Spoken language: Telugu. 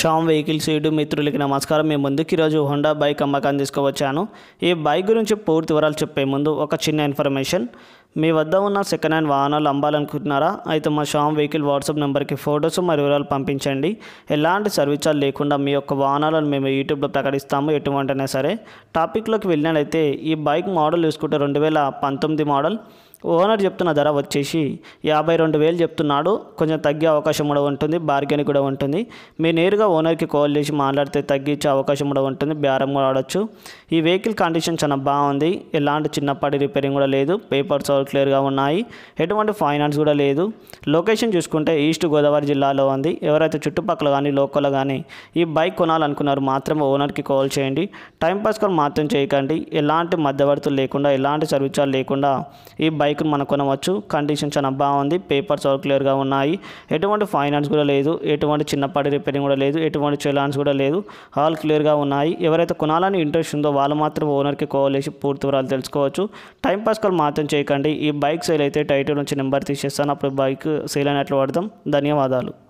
షామ్ వెహికల్స్ యూట్యూబ్ మిత్రులకి నమస్కారం మేము ముందుకు ఈరోజు హోండా బైక్ అమ్మకాన్ని తీసుకువచ్చాను ఈ బైక్ గురించి పూర్తి వివరాలు చెప్పే ముందు ఒక చిన్న ఇన్ఫర్మేషన్ మీ వద్ద ఉన్న సెకండ్ హ్యాండ్ వాహనాలు అమ్మాలనుకుంటున్నారా అయితే మా షామ్ వెహికల్ వాట్సాప్ నెంబర్కి ఫొటోస్ మరియు వివరాలు పంపించండి ఎలాంటి సర్వీసాలు లేకుండా మీ యొక్క వాహనాలను మేము యూట్యూబ్లో ప్రకటిస్తాము ఎటువంటినా సరే టాపిక్లోకి వెళ్ళినట్లయితే ఈ బైక్ మోడల్ చూసుకుంటే రెండు వేల పంతొమ్మిది మోడల్ ఓనర్ చెప్తున్న ధర వచ్చేసి యాభై రెండు వేలు చెప్తున్నాడు కొంచెం తగ్గే అవకాశం కూడా ఉంటుంది బార్గెన్ కూడా ఉంటుంది మీరు నేరుగా ఓనర్కి కాల్ చేసి మాట్లాడితే తగ్గించే అవకాశం కూడా ఉంటుంది బేరం కూడా ఆడవచ్చు ఈ వెహికల్ కండిషన్ చాలా బాగుంది ఎలాంటి చిన్నపాటి రిపేరింగ్ కూడా లేదు పేపర్స్ ఆల్ క్లియర్గా ఉన్నాయి ఎటువంటి ఫైనాన్స్ కూడా లేదు లొకేషన్ చూసుకుంటే ఈస్ట్ గోదావరి జిల్లాలో ఉంది ఎవరైతే చుట్టుపక్కల కానీ లోకల్ కానీ ఈ బైక్ కొనాలనుకున్నారు మాత్రమే ఓనర్కి కాల్ చేయండి టైంపాస్ కాల్ మాత్రం చేయకండి ఎలాంటి మధ్యవర్తులు లేకుండా ఎలాంటి సర్వీసాలు లేకుండా ఈ బైక్ బైక్ను మనం కొనవచ్చు కండిషన్ చాలా బాగుంది పేపర్స్ ఆల్ క్లియర్గా ఉన్నాయి ఎటువంటి ఫైనాన్స్ కూడా లేదు ఎటువంటి చిన్నపాటి రిపేరింగ్ కూడా లేదు ఎటువంటి చెలాన్స్ కూడా లేదు ఆల్ క్లియర్గా ఉన్నాయి ఎవరైతే కొనాలని ఇంట్రెస్ట్ ఉందో వాళ్ళు మాత్రం ఓనర్కి కాల్ చేసి పూర్తి వివరాలు తెలుసుకోవచ్చు టైం పాస్ కాల్ మాత్రం చేయకండి ఈ బైక్ సేల్ అయితే టైటిల్ నుంచి నెంబర్ తీసేస్తాను అప్పుడు బైక్ సేల్ అయినట్లు వాడదాం ధన్యవాదాలు